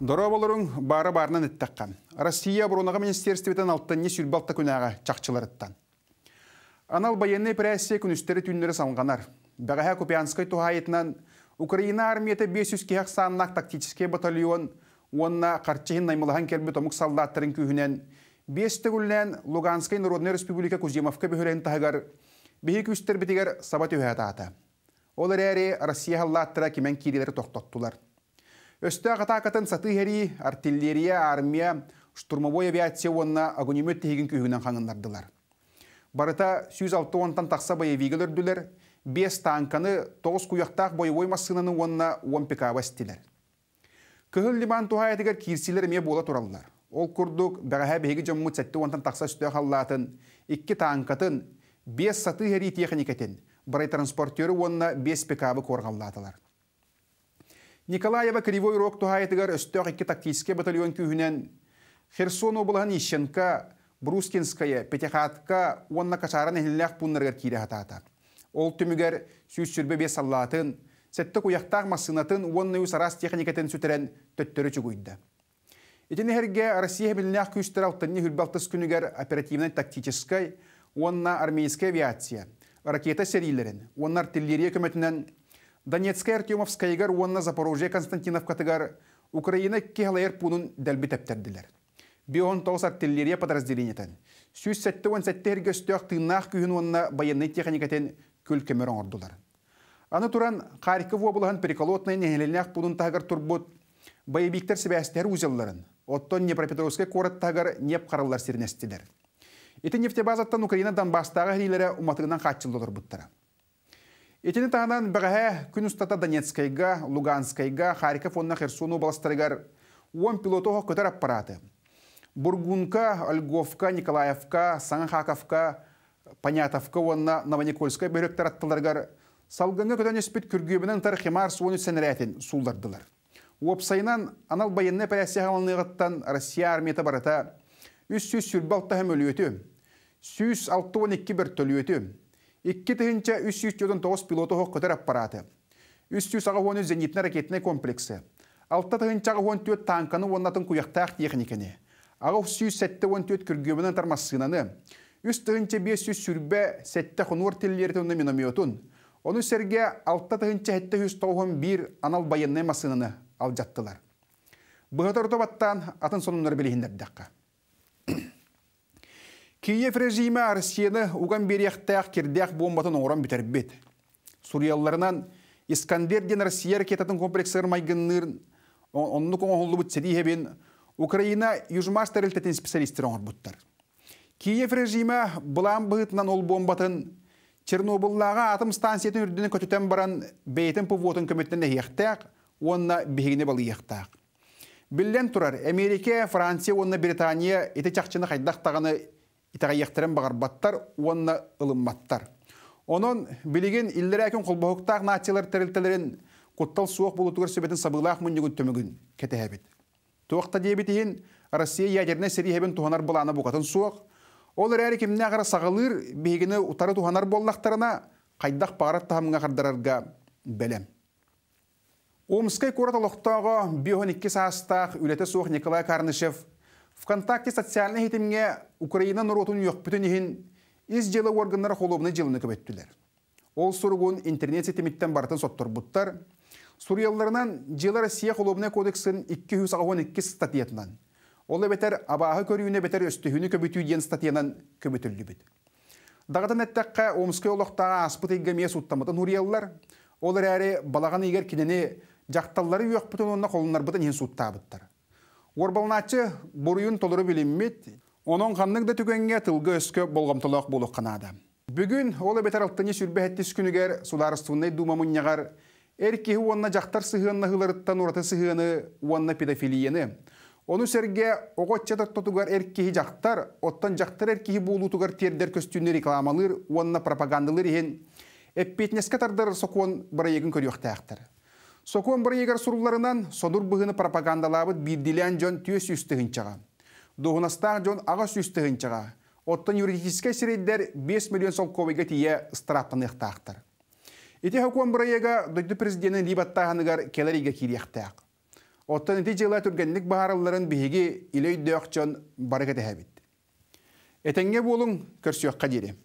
Дора бары барынан иттаккан Россия бұрунаға министерстветен алттан не сүлбалта күнәға чақчыларыттан. Анал баянны прәссе күністері түнлері салынғанар. Бәғаға Купянской тұхайетінен Украина армияты 500 кеғақ саннақ тактический батальон, онына қарчығын наймылыған келбі томық салдаттырын күйінен, 5 күлінен Луганской Народный Республика Кузьемовқа бөхірен тағығар, бейі күстер бітігер сабат өхәті аты. Россия кемен кейдері тоқтаттылар. Өсті ағатақатын әрі артиллерия, армия, штурмовой авиация онына агунимет тегін күйігінен қаңындардылар. Барыта 160-тан тақса боевигі үрділер, 5 танканы 9 куяқтақ бойы масынаны онына 10 пикава істелер. Күхіл лиман туға әтігер кирсилер ме бола тұралылар. Ол күрдің бәғаға бейгі жаммы сәтті онтан тақса сүті қаллатын, 2 танкатын, 5 әрі техникетін, барай транспортері онына 5 пикавы қорғалатылар. Николаева Кривой Рог тухайтыгар өстөк икки тактический батальон күйінен Херсон облыған Ищенка, Брускинская, Пятихатка, онна кашаран эхиллях пуннаргар кире хатата. Ол түмүгер сүйс сүрбе бес аллатын, сәтті куяқтақ масынатын онны үс арас техникатын сүтерен төттөрі чүгуйды. Итін әрге Россия білінәқ күштір алтынны хүлбалтыс күнігер оперативный тактическай, онна армейская авиация, ракета серийлерін, онна артиллерия көмөтінен Донецкая, Артемовская егер уонна Запорожье, Константиновка катыгар Украина кехалайыр пунун дәлбі тәптәрділер. Бион тоғыз артиллерия подразделениетен. Сүз сәтті он сәтті әргөстіғ тыынақ күйін онына техникатен күл кемер Аны туран Харьков облыған переколотный нәңелінәқ пунун тағыр турбут байыбиктер себәстер узелларын. Оттон Днепропетровске корот тағыр неп қаралар сирнестилер. Иті нефтебазаттан Украина Донбасстағы ғилері уматыгынан қатчылды тұрбуттары. Этини таанан бәғәһә э, күн Донецкайга, Луганскайга, Харьков онна Херсон областарыгар уон пилотоға көтер аппараты. Бургунка, Ольговка, Николаевка, Санхаковка, Понятовка онна Новоникольская бөрек тараттыларгар салгынга көтен еспет күргебінен тар химар суоны сәнірәтін сулдардылар. Уопсайнан анал байынны пәләсияғаланығыттан Россия армията барата 300 сүрбалтаһым өлөтү, 162 бер төлөтү, Икки тыһынча 300 жодон тоғыз пилоту көтер аппараты. 300 ағы хуаны зенитна ракетіне комплексы. Алта тыһынчағы хуан түйет танканы оннатын куяқтақ техникені. Ағы сәтті он түйет күргемінің тармасынаны. Үст тыһынча 500 сүрбе сәтті хунуар тілерді теллерді минометін. Оны сәрге серге алта тыһынча тоғын 191 анал байынны масынаны алжаттылар. Бұғатар тобаттан атын сонымдар білейіндер дәққа. Киев режимі Арсияны уган берияқтақ кердяқ бомбатын орам бітербет. Сурияларынан Искандерден Россия ракетатын комплексыр майгыннырын онны коңғылы Украина южмаш тәрілтетін специалистер оңыр бұттар. Киев режимі бұлан бұытынан ол бомбатын Чернобыллаға атом станциятын үрдінің көттен баран бейтін пұвотын көметтен ехтәк, онна бігіне балы ехтәк. Білден тұрар, Америка, Франция, онна Британия еті чақчыны қайдақтағаны итағайықтарын бағарбаттар, онна ылымматтар. Онон билеген иллер әкін құлбағықтақ натиялар тәрілтелерін құттал суық болу түгір сөбетін сабылақ мүнігін төмігін кәті әбет. Туақта дебет Россия ядеріне сәрі әбін туғанар бұланы бұқатын суық. Ол әрі кеміне ағыра сағылыр бейгіні ұтары туғанар боллақтарына қайдақ бағарат тағымыңа қардарарға бәлем. Омскай көрат ұлықтағы 12 састақ үлеті суық Николай Карнышев Вконтакте социальный хитимге Украина нұротын үйек бүтін ең из жылы органнары қолуыны жылыны көбеттілер. Ол сұрғын интернет сетіметтен бартын соттыр буттар. Сурияларынан жылы Россия қолуына кодексін 212 статиятынан, ол бетер абағы көріуіне бетер өстіхіні көбіту ден статиянан көбітілді біт. Дағыдан әттәққа омысқы олықтағы аспыт егеме сұттамытын ұриялар, олар әрі балаған егер кенені жақталлары үйек бүтін онына қолынлар бұтын ең Орбалначы бұруын толыры біліммет, оның қанның да түгенге тылғы өскі болғамтылық болық қанады. Бүгін ол әбетер алтыны сүрбәхеттіс күнігер сударыстуынай дума мұнняғар, әркеғі онына жақтар сығынна ғылырыттан ұраты сығыны онына педофилияны. Оны сәрге оғотча тұтығар әркеғі жақтар, оттан жақтар әркеғі булутугар тердер көстүнү рекламалыр, онына пропагандалыр ен, әппетнеске тардар сокуон барайығын көрі Сокуан бір егер сұруларынан содур бұғыны пропагандалабыт бирдилян жон түйес үстігінчаға. Дуғынастақ жон ағас чаға, Оттан юридическа сирейдер 5 миллион солковыға тие страптан иқтақтыр. Ити хакуан бір егер дөйді президентін либаттағаныгар келеріге кирияқтақ. Оттан ити жыла түргенлік бағарыларын бігеге илей дөйік жон барыға Этенге болың